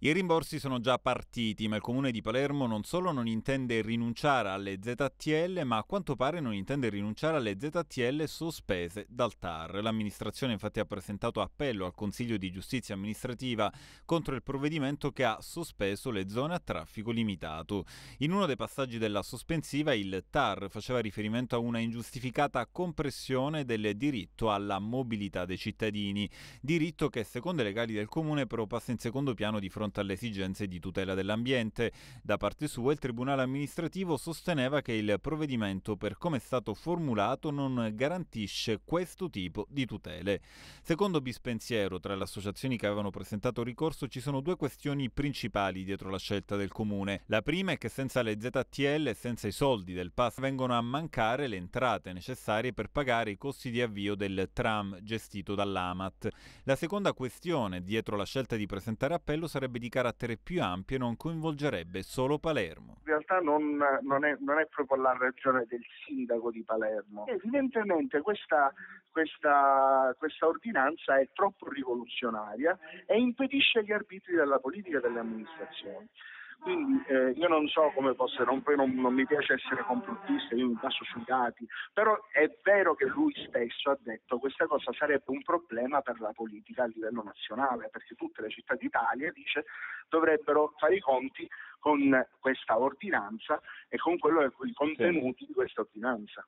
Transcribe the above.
I rimborsi sono già partiti, ma il comune di Palermo non solo non intende rinunciare alle ZTL, ma a quanto pare non intende rinunciare alle ZTL sospese dal TAR. L'amministrazione infatti ha presentato appello al Consiglio di Giustizia amministrativa contro il provvedimento che ha sospeso le zone a traffico limitato. In uno dei passaggi della sospensiva il TAR faceva riferimento a una ingiustificata compressione del diritto alla mobilità dei cittadini, diritto che secondo i legali del comune però passa in secondo piano di fronte fronte alle esigenze di tutela dell'ambiente. Da parte sua il Tribunale amministrativo sosteneva che il provvedimento per come è stato formulato non garantisce questo tipo di tutele. Secondo Bispensiero, tra le associazioni che avevano presentato ricorso ci sono due questioni principali dietro la scelta del Comune. La prima è che senza le ZTL e senza i soldi del PAS vengono a mancare le entrate necessarie per pagare i costi di avvio del tram gestito dall'AMAT. La seconda questione dietro la scelta di presentare appello sarebbe sarebbe di carattere più ampio e non coinvolgerebbe solo Palermo. In realtà non, non, è, non è, proprio la ragione del sindaco di Palermo. Evidentemente questa, questa, questa ordinanza è troppo rivoluzionaria e impedisce gli arbitri della politica e delle amministrazioni. Quindi eh, io non so come fosse, non, non, non mi piace essere complottista, io mi passo sui dati, però è vero che lui stesso ha detto questa cosa sarebbe un problema per la politica a livello nazionale, perché tutte le città d'Italia, dice, dovrebbero fare i conti con questa ordinanza e con quello, i contenuti sì. di questa ordinanza.